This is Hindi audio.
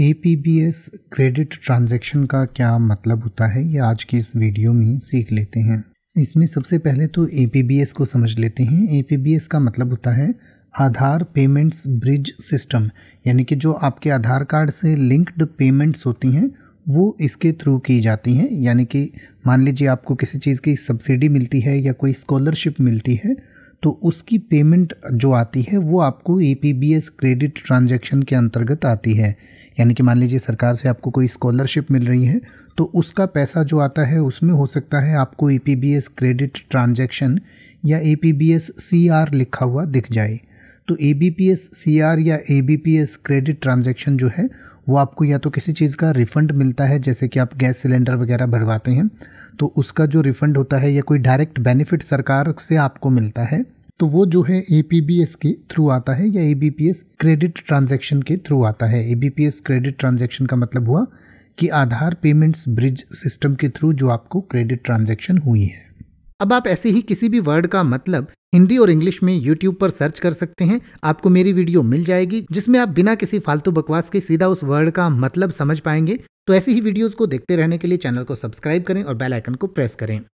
ए P B S credit transaction का क्या मतलब होता है ये आज के इस वीडियो में सीख लेते हैं इसमें सबसे पहले तो ए पी बी एस को समझ लेते हैं ए पी बी एस का मतलब होता है आधार पेमेंट्स ब्रिज सिस्टम यानी कि जो आपके आधार कार्ड से लिंक्ड पेमेंट्स होती हैं वो इसके थ्रू की जाती हैं यानी कि मान लीजिए आपको किसी चीज़ की सब्सिडी मिलती है या कोई स्कॉलरशिप मिलती है तो उसकी पेमेंट जो आती है वो आपको A P B S credit transaction के अंतर्गत आती है यानी कि मान लीजिए सरकार से आपको कोई स्कॉलरशिप मिल रही है तो उसका पैसा जो आता है उसमें हो सकता है आपको ए क्रेडिट ट्रांजेक्शन या ए पी लिखा हुआ दिख जाए तो A B P S C R या A B P S credit transaction जो है वो आपको या तो किसी चीज़ का रिफ़ंड मिलता है जैसे कि आप गैस सिलेंडर वगैरह भरवाते हैं तो उसका जो रिफ़ंड होता है या कोई डायरेक्ट बेनिफिट सरकार से आपको मिलता है तो वो जो है ए के थ्रू आता है या ए क्रेडिट ट्रांजेक्शन के थ्रू आता है ए क्रेडिट ट्रांजेक्शन का मतलब हुआ कि आधार पेमेंट्स ब्रिज सिस्टम के थ्रू जो आपको क्रेडिट ट्रांजेक्शन हुई है अब आप ऐसे ही किसी भी वर्ड का मतलब हिंदी और इंग्लिश में यूट्यूब पर सर्च कर सकते हैं आपको मेरी वीडियो मिल जाएगी जिसमें आप बिना किसी फालतू बकवास के सीधा उस वर्ड का मतलब समझ पाएंगे तो ऐसी ही वीडियोस को देखते रहने के लिए चैनल को सब्सक्राइब करें और बेल आइकन को प्रेस करें